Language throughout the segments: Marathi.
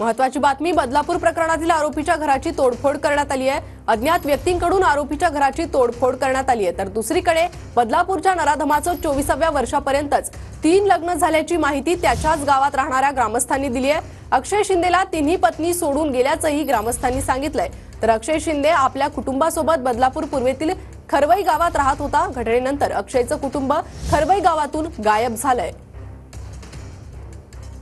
महत्वाची बातमी बदलापूर प्रकरणातील आरोपीच्या घराची तोडफोड करण्यात आली आहे अज्ञात व्यक्तींकडून आरोपीच्या घराची तोडफोड करण्यात आली आहे तर दुसरीकडे बदलापूरच्या नराधमाचं चोवीसाव्या वर्षापर्यंतच तीन लग्न झाल्याची माहिती त्याच्याच गावात राहणाऱ्या ग्रामस्थांनी दिली आहे अक्षय शिंदेला तिन्ही पत्नी सोडून गेल्याचंही ग्रामस्थांनी सांगितलंय तर अक्षय शिंदे आपल्या कुटुंबासोबत बदलापूर पूर्वेतील खरवई गावात राहत होता घटनेनंतर अक्षयचं कुटुंब खरवई गावातून गायब झालंय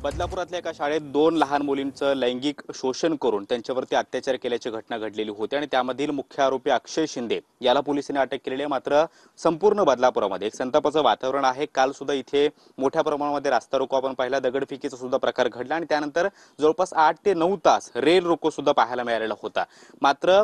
बदलापुरातल्या एका शाळेत दोन लहान मुलींचं लैंगिक शोषण करून त्यांच्यावरती अत्याचार केल्याची घटना घडलेली होती आणि त्यामधील मुख्य आरोपी अक्षय शिंदे याला पोलिसांनी अटक केलेली आहे मात्र संपूर्ण बदलापुरामध्ये एक संतापाचं वातावरण आहे काल सुद्धा इथे मोठ्या प्रमाणामध्ये रास्ता रोको आपण पाहिला दगडफिकीचा सुद्धा प्रकार घडला आणि त्यानंतर जवळपास आठ ते नऊ तास रेल रोको सुद्धा पाहायला मिळालेला होता मात्र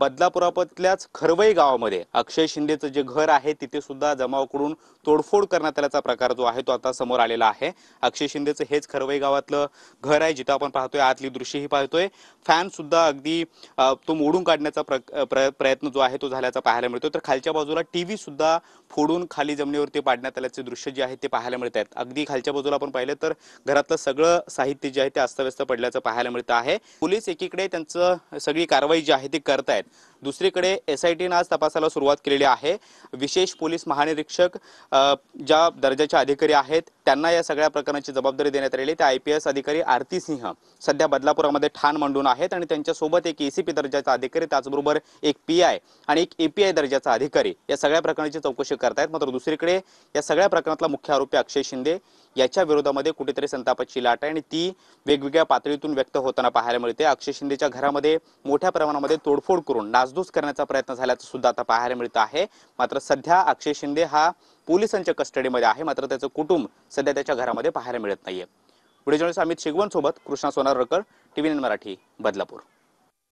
बदलापुरापतल्याच खरवई गावामध्ये अक्षय शिंदेचं जे घर आहे तिथे सुद्धा जमावाकडून तोडफोड करण्यात आल्याचा प्रकार जो आहे तो आता समोर आलेला आहे अक्षय शिंदेचं हेच खरवई गावातलं घर आहे जिथं आपण पाहतोय आतली दृश्यही पाहतोय फॅन सुद्धा अगदी तो मोडून काढण्याचा प्रयत्न जो आहे तो झाला पडल्याचा पाहायला मिळतो तर खालच्या बाजूला टीव्ही सुद्धा फोडून खाली जमिनीवरती पाडण्यात आल्याचे दृश्य जे आहे ते पाहायला मिळत आहेत अगदी खालच्या बाजूला आपण पाहिलं तर घरातलं सगळं साहित्य जे आहे ते अस्तव्यस्त पडल्याचं पाहायला मिळतं आहे पोलीस एकीकडे त्यांचं सगळी कारवाई जी आहे ती करतायत दुसरीकडे एस आय टीनं आज तपासाला सुरुवात केलेली आहे विशेष पोलीस महानिरीक्षक ज्या दर्जाचे अधिकारी आहेत त्यांना या सगळ्या प्रकरणाची जबाबदारी देण्यात आलेली त्या आय पी एस अधिकारी आरती सिंह सध्या बदलापुरामध्ये ठाण मांडून आहेत आणि त्यांच्यासोबत एक ए सी पी दर्जाचा अधिकारी त्याचबरोबर एक पी आय आणि एक ए पी आय दर्जाचा अधिकारी या सगळ्या प्रकरणाची चौकशी करतायत मात्र दुसरीकडे या सगळ्या प्रकरणातला मुख्य आरोपी अक्षय शिंदे याच्या विरोधामध्ये कुठेतरी संतापाची लाट आहे आणि ती वेगवेगळ्या पातळीतून व्यक्त होताना पाहायला मिळते अक्षय शिंदेच्या घरामध्ये मोठ्या प्रमाणामध्ये तोडफोड करून नासधूस करण्याचा प्रयत्न झाल्याचं सुद्धा आता पाहायला मिळत आहे मात्र सध्या अक्षय शिंदे हा पोलिसांच्या कस्टडीमध्ये आहे मात्र त्याचं कुटुंब सध्या त्याच्या घरामध्ये पाहायला मिळत नाहीये पुढे जेव्हा अमित शिगवन सोबत कृष्णा सोनारकर टीव्ही मराठी बदलापूर